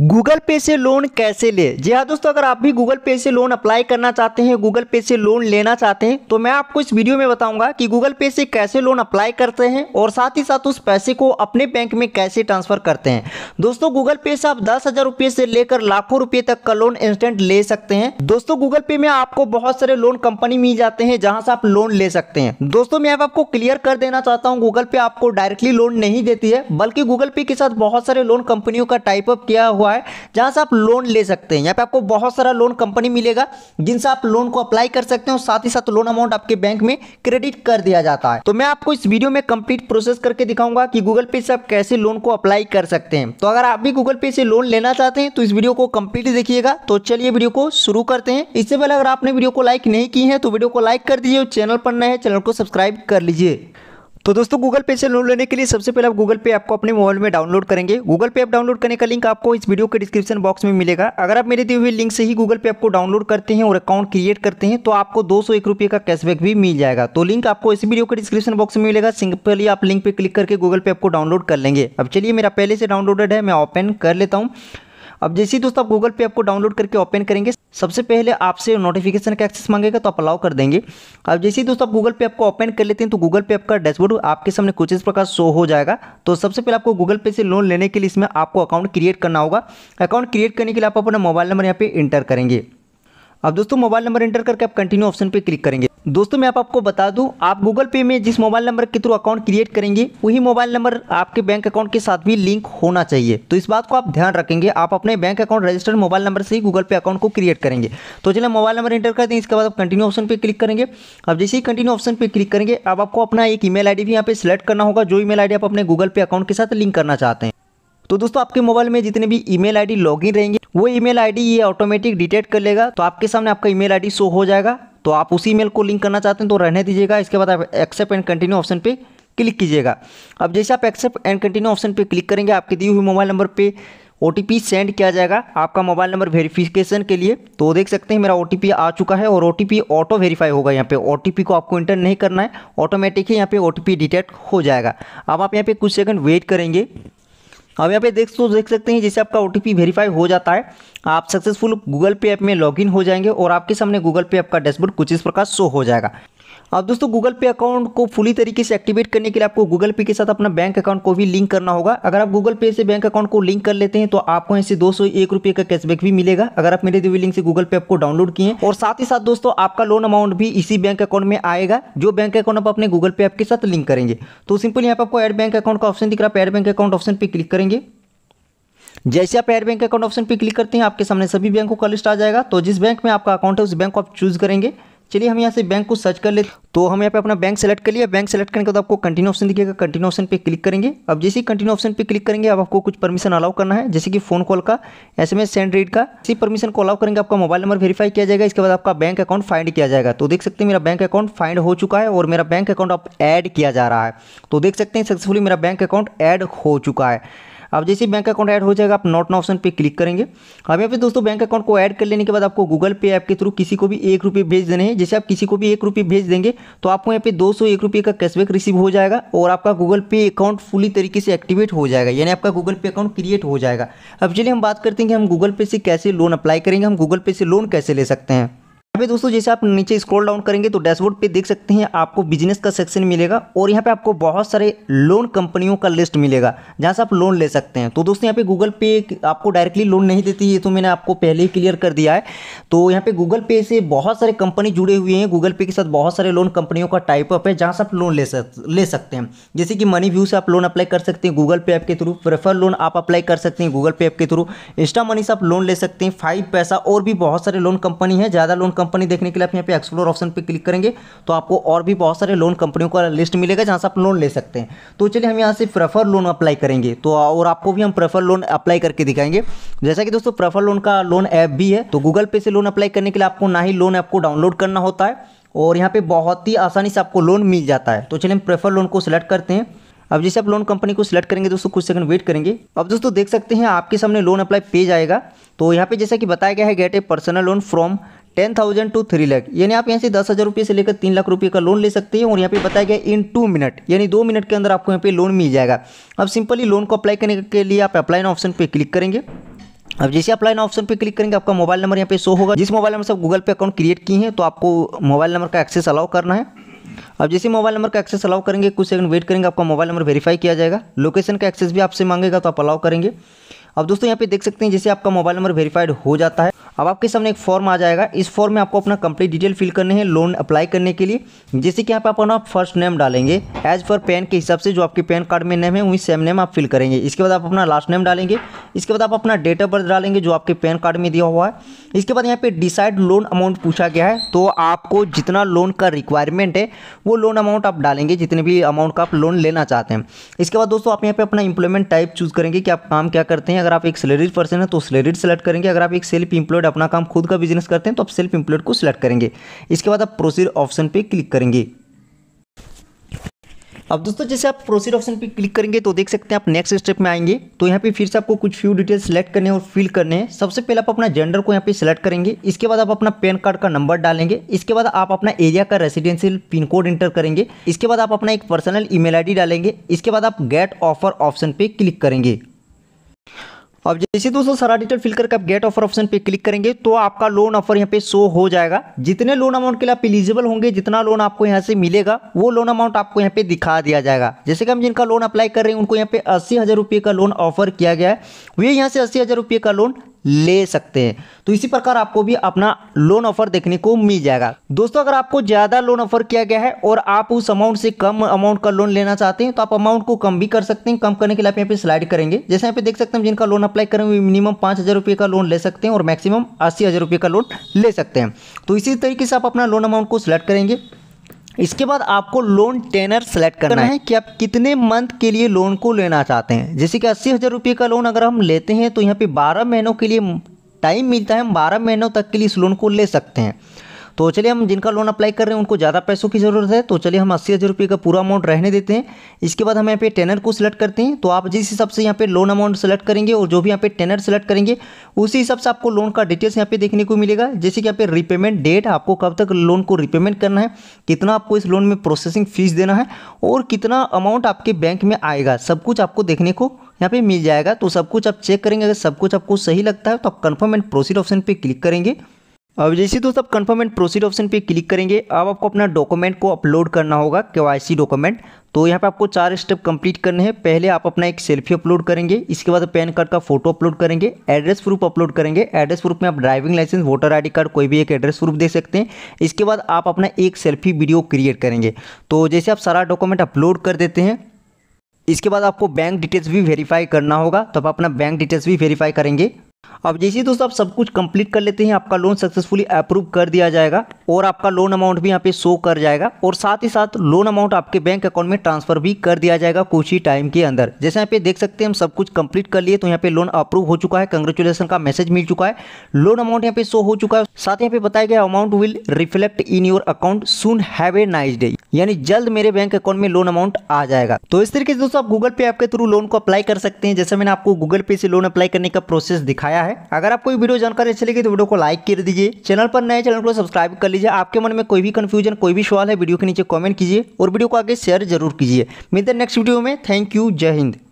Google पे से loan कैसे ले जी हाँ दोस्तों अगर आप भी गूगल पे से लोन अप्लाई करना चाहते हैं गूगल पे से लोन लेना चाहते हैं तो मैं आपको इस वीडियो में बताऊंगा कि गूगल पे से कैसे लोन अप्लाई करते हैं और साथ ही साथ उस पैसे को अपने बैंक में कैसे ट्रांसफर करते हैं दोस्तों गूगल पे से आप दस हजार रुपये से लेकर लाखों रुपये तक का लोन इंस्टेंट ले सकते हैं दोस्तों गूगल पे में आपको बहुत सारे लोन कंपनी मिल जाते हैं जहाँ से आप लोन ले सकते हैं दोस्तों मैं आपको क्लियर कर देना चाहता हूँ गूगल पे आपको डायरेक्टली लोन नहीं देती है बल्कि गूगल पे के साथ बहुत सारे लोन कंपनियों का टाइपअप किया हुआ हुआ है जहां से आप लोन ले सकते हैं यहाँ पे आपको बहुत सारा लोन कंपनी मिलेगा जिनसे आप लोन को अप्लाई कर सकते हैं और साथ ही साथ लोन अमाउंट आपके बैंक में क्रेडिट कर दिया जाता है तो मैं आपको इस वीडियो में कंप्लीट प्रोसेस करके दिखाऊंगा कि गूगल पे से आप कैसे लोन को अप्लाई कर सकते हैं तो अगर आप भी गूगल पे से लोन लेना चाहते हैं तो इस वीडियो को कंप्लीट देखिएगा तो चलिए वीडियो को शुरू करते हैं इससे पहले अगर आपने वीडियो को लाइक नहीं की है तो वीडियो को लाइक कर दीजिए चैनल पर नए चैनल को सब्सक्राइब कर लीजिए तो दोस्तों गूगल पे से लोन लेने के लिए सबसे पहले आप गूगल पे ऐप को अपने मोबाइल में डाउनलोड करेंगे गूगल पे ऐप डाउनलोड करने का लिंक आपको इस वीडियो के डिस्क्रिप्शन बॉक्स में मिलेगा अगर आप मेरे दिए हुए लिंक से ही गूगल पे ऐप को डाउनलोड करते हैं और अकाउंट क्रिएट करते हैं तो आपको दो सौ एक रुपये का कैशबैक भी मिल जाएगा तो लिंक आपको इस वीडियो के डिस्क्रिप्शन बॉक्स में मिलेगा सिंपली आप लिंक पर क्लिक करके गूगल पे ऐप को डाउनलोड कर लेंगे अब चलिए मेरा पहले से डाउनलोडेड है मैं ओपन कर लेता हूँ अब जैसे ही दोस्तों आप गूगल पे ऐप को डाउनलोड करके ओपन करेंगे सबसे पहले आपसे नोटिफिकेशन का एक्सेस मांगेगा तो आप अलाउ कर देंगे अब जैसे ही दोस्तों आप गूगल पे आपको ओपन कर लेते हैं तो गूगल पे आपका डैशबोर्ड आपके सामने कुछ इस प्रकार शो हो जाएगा तो सबसे पहले आपको गूगल पे से लोन लेने के लिए इसमें आपको अकाउंट क्रिएट करना होगा अकाउंट क्रिएट करने के लिए आप अपना मोबाइल नंबर यहाँ पर इंटर करेंगे अब दोस्तों मोबाइल नंबर इंटर करके आप कंटिन्यू ऑप्शन पर क्लिक करेंगे दोस्तों मैं आप आपको बता दूं आप गूगल पे में जिस मोबाइल नंबर के थ्रू अकाउंट क्रिएट करेंगे वही मोबाइल नंबर आपके बैंक अकाउंट के साथ भी लिंक होना चाहिए तो इस बात को आप ध्यान रखेंगे आप अपने bank account registered mobile number से ही गूगल पे अकाउंट को क्रिएट करेंगे तो चलिए मोबाइल नंबर इंटर कर दें इसके बाद आप कंटिन्यू ऑप्शन पर क्लिक करेंगे अब जैसे ही कंटिन्यू ऑप्शन पर क्लिक करेंगे अब आपको अपना एक ई मेल भी यहाँ पे सिलेक्ट करना होगा जो ई मेल आप अपने गूगल पे अकाउंट के साथ लिंक करना चाहते हैं तो दोस्तों आपके मोबाइल में जितने भी ईमेल आईडी लॉगिन रहेंगे वो ईमेल आईडी ये ऑटोमेटिक डिटेक्ट कर लेगा तो आपके सामने आपका ईमेल आईडी शो हो जाएगा तो आप उसी मेल को लिंक करना चाहते हैं तो रहने दीजिएगा इसके बाद आप एक्सेप्ट एंड कंटिन्यू ऑप्शन पे क्लिक कीजिएगा अब जैसे आप एक्सेप्ट एंड कंटिन्यू ऑप्शन पे क्लिक करेंगे आपके दिए हुए मोबाइल नंबर पे ओ सेंड किया जाएगा आपका मोबाइल नंबर वेरिफिकेशन के लिए तो देख सकते हैं मेरा ओ आ चुका है और ओ ऑटो वेरीफाई होगा यहाँ पे ओ को आपको इंटर नहीं करना है ऑटोमेटिक ही यहाँ पे ओ डिटेक्ट हो जाएगा अब आप यहाँ पे कुछ सेकंड वेट करेंगे अब यहाँ पे देख तो देख सकते हैं जैसे आपका ओ वेरीफाई हो जाता है आप सक्सेसफुल गूगल पे ऐप में लॉगिन हो जाएंगे और आपके सामने गूगल पे ऐप का डैशबोर्ड कुछ इस प्रकार शो हो जाएगा अब हाँ, दोस्तों गूगल पे अकाउंट को फुली तरीके से एक्टिवेट करने के लिए आपको गूगल पे के साथ अपना बैंक अकाउंट को भी लिंक करना होगा अगर आप गूगल पे से बैंक अकाउंट को लिंक कर लेते हैं तो आपको यहाँ से दो रुपये का कैशबैक भी मिलेगा अगर आप मेरे दिव्य लिंक से गूगल पे आपको डाउनलोड किए और साथ ही साथ दोस्तों आपका लोन अमाउंट भी इसी बैंक अकाउंट में आएगा जो बैंक अकाउंट आप अपने गूगल पे आपके साथ लिंक करेंगे तो सिंपल यहाँ पर आपको एड बैंक अकाउंट का ऑप्शन दिख रहा है एड बैंक अकाउंट ऑप्शन पर क्लिक करेंगे जैसे आप एड बैंक अकाउंट ऑप्शन पर क्लिक करते हैं आपके सामने सभी बैंकों का लिस्ट आ जाएगा तो जिस बैंक में आपका अकाउंट है उस बैंक को आप चूज करेंगे चलिए हम यहाँ से बैंक को सर्च कर लेते तो हम यहाँ पे अपना बैंक सेलेक्ट कर लिया बैंक सेलेक्ट करने के बाद आपको कंटिन्यू ऑप्शन दिखेगा कंटिन्यू ऑप्शन पे क्लिक करेंगे अब जैसे ही कंटिन्यू ऑप्शन पे क्लिक करेंगे अब आपको कुछ परमिशन अलाउ करना है जैसे कि फोन कॉल का एसएमएस सेंड रीड का इसी परमिशन को अलाउ करेंगे आपका मोबाइल नंबर वेरीफाई किया जाएगा इसके बाद आपका बैंक अकाउंट फाइंड किया जाएगा तो देख सकते हैं मेरा बैंक अकाउंट फाइंड हो चुका है और मेरा बैंक अकाउंट अब ऐड किया जा रहा है तो देख सकते हैं सक्सेसफुली मेरा बैंक अकाउंट ऐड हो चुका है अब जैसे बैंक अकाउंट ऐड हो जाएगा आप नोट ना ऑप्शन पर क्लिक करेंगे अब यहाँ पे दोस्तों बैंक अकाउंट को ऐड कर लेने के बाद आपको गूगल पे ऐप के थ्रू किसी को भी एक रुपये भेज देने हैं जैसे आप किसी को भी एक रुपये भेज देंगे तो आपको यहाँ पे दो सौ एक रुपये का कैशबैक रिसीव हो जाएगा और आपका गूगल पे अकाउंट फुली तरीके से एक्टिवेट हो जाएगा यानी आपका गूगल पे अकाउंट क्रिएट हो जाएगा अब चलिए हम बात करते हैं कि हम गूगल पे से कैसे लोन अप्लाई करेंगे हम गूगल पे से लोन कैसे ले सकते हैं अभी दोस्तों जैसे आप नीचे स्क्रॉल डाउन करेंगे तो डैशबोर्ड पे देख सकते हैं आपको बिजनेस का सेक्शन मिलेगा और यहाँ पे आपको बहुत सारे लोन कंपनियों का लिस्ट मिलेगा जहाँ से आप लोन ले सकते हैं तो दोस्तों यहाँ पे गूगल पे आपको डायरेक्टली लोन नहीं देती है तो मैंने आपको पहले ही क्लियर कर दिया है तो यहाँ पे गूगल पे से बहुत सारे कंपनी जुड़े हुए हैं गूगल पे के साथ बहुत सारे लोन कंपनियों का टाइप अप है जहाँ से आप लोन ले ले सकते हैं जैसे कि मनी व्यू से आप लोन अप्लाई कर सकते हैं गूगल पे ऐप के थ्रू प्रेफर लोन आप अप्लाई कर सकते हैं गूगल पे ऐप के थ्रू इंस्टा मनी से आप लोन ले सकते हैं फाइव पैसा और भी बहुत सारे लोन कंपनी है ज़्यादा लोन कंपनी देखने के लिए आप यहाँ पे एक्सप्लोर ऑप्शन पे क्लिक करेंगे तो आपको और भी बहुत सारे लोन कंपनियों का लिस्ट मिलेगा जहाँ से आप लोन ले सकते हैं तो चलिए हम यहाँ से प्रेफर लोन अप्लाई करेंगे तो और आपको भी हम प्रेफर लोन अप्लाई करके दिखाएंगे जैसा कि दोस्तों प्रेफर लोन का लोन ऐप भी है तो गूगल पे से लोन अप्लाई करने के लिए आपको ना ही लोन ऐप को डाउनलोड करना होता है और यहाँ पे बहुत ही आसानी से आपको लोन मिल जाता है तो चलिए हम प्रेफर लोन को सिलेक्ट करते हैं अब जैसे आप लोन कंपनी को सिलेक्ट करेंगे दोस्तों कुछ सेकंड वेट करेंगे अब दोस्तों देख सकते हैं आपके सामने लोन अप्लाई पेज आएगा तो यहाँ पे जैसा कि बताया गया है get a personal loan from ten thousand to three lakh यानी आप यहाँ से दस हज़ार रुपये से लेकर तीन लाख रुपये का लोन ले सकते हैं और यहाँ पे बताया गया इन टू मिनट यानी दो मिनट के अंदर आपको यहाँ पे लोन मिल जाएगा अब सिंपली लोन को अप्लाई करने के लिए आप अप्लाई ऑप्शन पे क्लिक करेंगे अब जैसे आप लाइन ऑप्शन पे क्लिक करेंगे आपका मोबाइल नंबर यहाँ पे शो होगा जिस मोबाइल नंबर से आप गूगल पे अकाउंट क्रिएट किए हैं तो आपको मोबाइल नंबर का एक्सेस अलाउ करना है अब जैसे मोबाइल नंबर का एक्सेस अलाउ करेंगे कुछ सेकंड वेट करेंगे आपका मोबाइल नंबर वेरीफाई किया जाएगा लोकेशन का एक्सेस भी आपसे मांगेगा तो आप अलाउ करेंगे अब दोस्तों यहाँ पे देख सकते हैं जैसे आपका मोबाइल नंबर वेरीफाइड हो जाता है अब आपके सामने एक फॉर्म आ जाएगा इस फॉर्म में आपको अपना कंप्लीट डिटेल फिल करने हैं लोन अप्लाई करने के लिए जैसे कि यहाँ पे आप अपना फर्स्ट नेम डालेंगे एज पर पैन के हिसाब से जो आपके पैन कार्ड में नेम है वही सेम नेम आप फिल करेंगे इसके बाद आप अपना लास्ट नेम डालेंगे इसके बाद आप अपना डेट ऑफ बर्थ डालेंगे जो आपके पैन कार्ड में दिया हुआ है इसके बाद यहाँ पे डिसाइड लोन अमाउंट पूछा गया है तो आपको जितना लोन का रिक्वायरमेंट है वो लोन अमाउंट आप डालेंगे जितने भी अमाउंट का आप लोन लेना चाहते हैं इसके बाद दोस्तों आप यहाँ पे अपना इंप्लॉयमेंट टाइप चूज़ करेंगे कि आप काम क्या करते हैं अगर आप एक सैलरीड पर्सन है तो सैलरीड सेलेक्ट करेंगे अगर आप एक सेल्फ इंप्लॉयड अपना काम खुद का बिजनेस करते हैं तो आप सेल्फ इंप्लॉयड को सिलेक्ट करेंगे इसके बाद आप प्रोसीड ऑप्शन पर क्लिक करेंगे अब दोस्तों जैसे आप प्रोसीड ऑप्शन पे क्लिक करेंगे तो देख सकते हैं आप नेक्स्ट स्टेप में आएंगे तो यहाँ पे फिर से आपको कुछ फ्यू डिटेल सेलेक्ट करने और फिल करने हैं सबसे पहले आप अपना जेंडर को यहाँ पे सिलेक्ट करेंगे इसके बाद आप अपना पैन कार्ड का नंबर डालेंगे इसके बाद आप अपना एरिया का रेसिडेंशियल पिन कोड इंटर करेंगे इसके बाद आप अपना एक पर्सनल ईमेल मेल डालेंगे इसके बाद आप गेट ऑफर ऑप्शन पर क्लिक करेंगे अब जैसे दोस्तों सारा डिटेल फिल करके आप गेट ऑफर ऑप्शन पे क्लिक करेंगे तो आपका लोन ऑफर यहाँ पे शो हो जाएगा जितने लोन अमाउंट के लिए आप इलिजिबल होंगे जितना लोन आपको यहाँ से मिलेगा वो लोन अमाउंट आपको यहाँ पे दिखा दिया जाएगा जैसे कि हम जिनका लोन अप्लाई कर रहे हैं उनको यहाँ पे अस्सी हज़ार रुपये का लोन ऑफर किया गया है वे यहाँ से अस्सी हज़ार रुपये का लोन ले सकते हैं तो इसी प्रकार आपको भी अपना लोन ऑफर देखने को मिल जाएगा दोस्तों अगर आपको ज़्यादा लोन ऑफर किया गया है और आप उस अमाउंट से कम अमाउंट का लोन लेना चाहते हैं तो आप अमाउंट को कम भी कर सकते हैं कम करने के लिए आप यहाँ पे स्लाइड करेंगे जैसे यहाँ पे देख सकते हैं जिनका लोन अप्लाई करेंगे मिनिमम पांच हज़ार का लोन ले सकते हैं और मैक्सिमम अस्सी हज़ार का लोन ले सकते हैं तो इसी तरीके से आप अपना लोन अमाउंट को सिलेक्ट करेंगे इसके बाद आपको लोन टेनर सेलेक्ट करना है कि आप कितने मंथ के लिए लोन को लेना चाहते हैं जैसे कि अस्सी हज़ार रुपये का लोन अगर हम लेते हैं तो यहाँ पे बारह महीनों के लिए टाइम मिलता है हम बारह महीनों तक के लिए इस लोन को ले सकते हैं तो चलिए हम जिनका लोन अप्लाई कर रहे हैं उनको ज़्यादा पैसों की ज़रूरत है तो चलिए हम अस्सी हज़ार रुपये का पूरा अमाउंट रहने देते हैं इसके बाद हम यहाँ पे टेनर को सिलेक्ट करते हैं तो आप जिस हिसाब से यहाँ पे लोन अमाउंट सेलेक्ट करेंगे और जो भी यहाँ पे टेनर सेलेक्ट करेंगे उसी हिसाब से आपको लोन का डिटेल्स यहाँ पे देखने को मिलेगा जैसे कि यहाँ पे रिपेमेंट डेट आपको कब तक लोन को रिपेमेंट करना है कितना आपको इस लोन में प्रोसेसिंग फीस देना है और कितना अमाउंट आपके बैंक में आएगा सब कुछ आपको देखने को यहाँ पे मिल जाएगा तो सब कुछ आप चेक करेंगे अगर सब कुछ आपको सही लगता है तो आप कन्फर्म एंड प्रोसीड ऑप्शन पे क्लिक करेंगे अब जैसे दोस्त आप कन्फर्म एंड प्रोसीड ऑप्शन पे क्लिक करेंगे अब आपको अपना डॉक्यूमेंट को अपलोड करना होगा के डॉक्यूमेंट तो यहाँ पे आपको चार स्टेप कंप्लीट करने हैं पहले आप अपना एक सेल्फी अपलोड करेंगे इसके बाद पैन कार्ड का फोटो अपलोड करेंगे एड्रेस प्रूफ अपलोड करेंगे एड्रेस प्रूफ में आप driving licence voter ID card कोई भी एक एड्रेस प्रूफ दे सकते हैं इसके बाद आप अपना एक सेल्फी वीडियो क्रिएट करेंगे तो जैसे आप सारा डॉक्यूमेंट अपलोड कर देते हैं इसके बाद आपको बैंक डिटेल्स भी वेरीफाई करना होगा तो आप अपना बैंक डिटेल्स भी वेरीफाई करेंगे अब जैसे दोस्तों आप सब कुछ कंप्लीट कर लेते हैं आपका लोन सक्सेसफुली अप्रूव कर दिया जाएगा और आपका लोन अमाउंट भी यहाँ पे शो कर जाएगा और साथ ही साथ लोन अमाउंट आपके बैंक अकाउंट में ट्रांसफर भी कर दिया जाएगा कुछ ही टाइम के अंदर जैसे यहाँ पे देख सकते हैं हम सब कुछ कंप्लीट कर लिए तो यहाँ पे लोन अप्रूव हो चुका है कंग्रेचुलेसन का मैसेज मिल चुका है लोन अमाउंट यहाँ पे शो हो चुका है साथ यहाँ पे बताया गया amount will reflect in your account soon have a nice day यानी जल्द मेरे बैंक अकाउंट में लोन अमाउंट आ जाएगा तो इस तरीके से दोस्तों आप गूगल पे ऐप के थ्रू लोन को अप्लाई कर सकते हैं जैसे मैंने आपको गूगल पे से लोन अप्लाई करने का प्रोसेस दिखाया आया है अगर आपको वीडियो जानकारी अच्छी लगी तो वीडियो को लाइक कर दीजिए चैनल पर नए चैनल को सब्सक्राइब कर लीजिए आपके मन में कोई भी कंफ्यूजन कोई भी सवाल है वीडियो के नीचे कॉमेंट कीजिए और वीडियो को आगे शेयर जरूर कीजिए मिलते हैं नेक्स्ट वीडियो में थैंक यू जय हिंद